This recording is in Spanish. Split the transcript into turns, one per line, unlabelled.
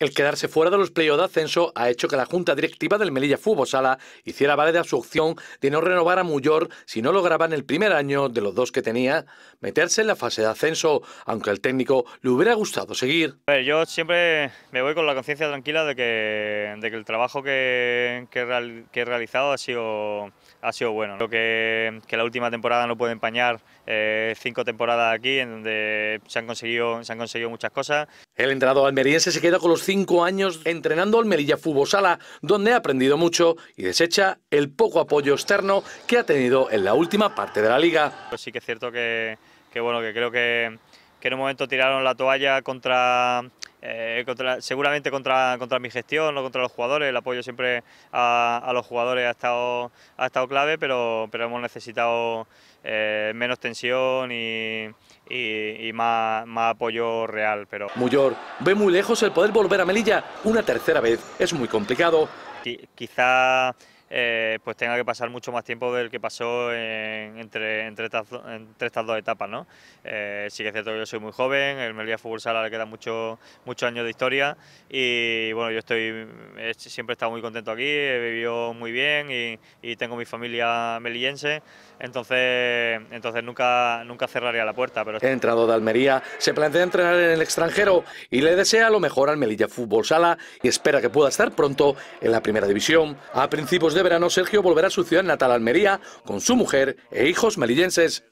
El quedarse fuera de los playos de ascenso ha hecho que la junta directiva del Melilla Fútbol Sala hiciera válida su opción de no renovar a Muyor si no lograba en el primer año de los dos
que tenía meterse en la fase de ascenso, aunque al técnico le hubiera gustado seguir.
Yo siempre me voy con la conciencia tranquila de que, el trabajo que, he realizado ha sido, bueno. Creo que, la última temporada no puede empañar eh, cinco temporadas aquí en donde se han conseguido muchas cosas. El
entrenador almeriense se queda con los cinco años entrenando al Merilla Fútbol Sala, donde ha aprendido mucho
y desecha el poco apoyo externo que ha tenido en la última parte de la liga.
Pues sí que es cierto que, bueno, que creo que en un momento tiraron la toalla contra eh, seguramente contra, contra mi gestión, no contra los jugadores, el apoyo siempre a, los jugadores ha estado, ha estado clave, pero, pero hemos necesitado eh, menos tensión y, más, más, apoyo real. Pero... Muyor
ve muy lejos el poder volver a Melilla una tercera vez, es muy complicado.
Quizá eh, pues tenga que pasar mucho más tiempo del que pasó entre, entre, estas, dos etapas. ¿no? Eh, sí que es cierto que yo soy muy joven, el Melilla Fútbol Sala le quedan muchos años de historia y bueno, yo estoy siempre he estado muy contento aquí, he vivido muy bien y, y, tengo mi familia melillense, entonces, entonces nunca, nunca cerraría la puerta. Pero... El
entrado de Almería se plantea entrenar en el extranjero y le desea lo mejor al Melilla Fútbol Sala y espera que pueda estar pronto en la primera división. A principios de de verano, Sergio volverá a su ciudad natal, Almería, con su mujer e hijos melillenses.